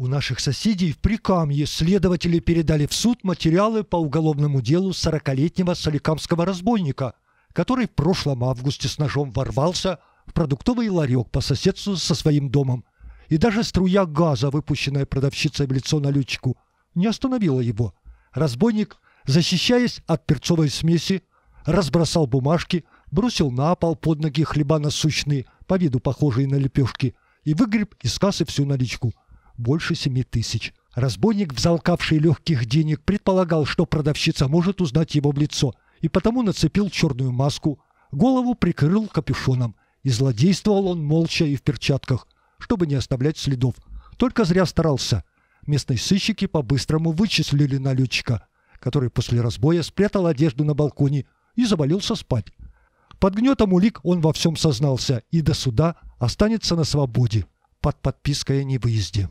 У наших соседей в Прикамье следователи передали в суд материалы по уголовному делу 40-летнего соликамского разбойника, который в прошлом августе с ножом ворвался в продуктовый ларек по соседству со своим домом. И даже струя газа, выпущенная продавщицей в лицо налетчику, не остановила его. Разбойник, защищаясь от перцовой смеси, разбросал бумажки, бросил на пол под ноги хлеба насущные, по виду похожие на лепешки, и выгреб из кассы всю наличку – больше семи тысяч. Разбойник, взалкавший легких денег, предполагал, что продавщица может узнать его в лицо, и потому нацепил черную маску, голову прикрыл капюшоном. И злодействовал он молча и в перчатках, чтобы не оставлять следов. Только зря старался. Местные сыщики по-быстрому вычислили налетчика, который после разбоя спрятал одежду на балконе и завалился спать. Под гнетом улик он во всем сознался и до суда останется на свободе под подпиской о невыезде.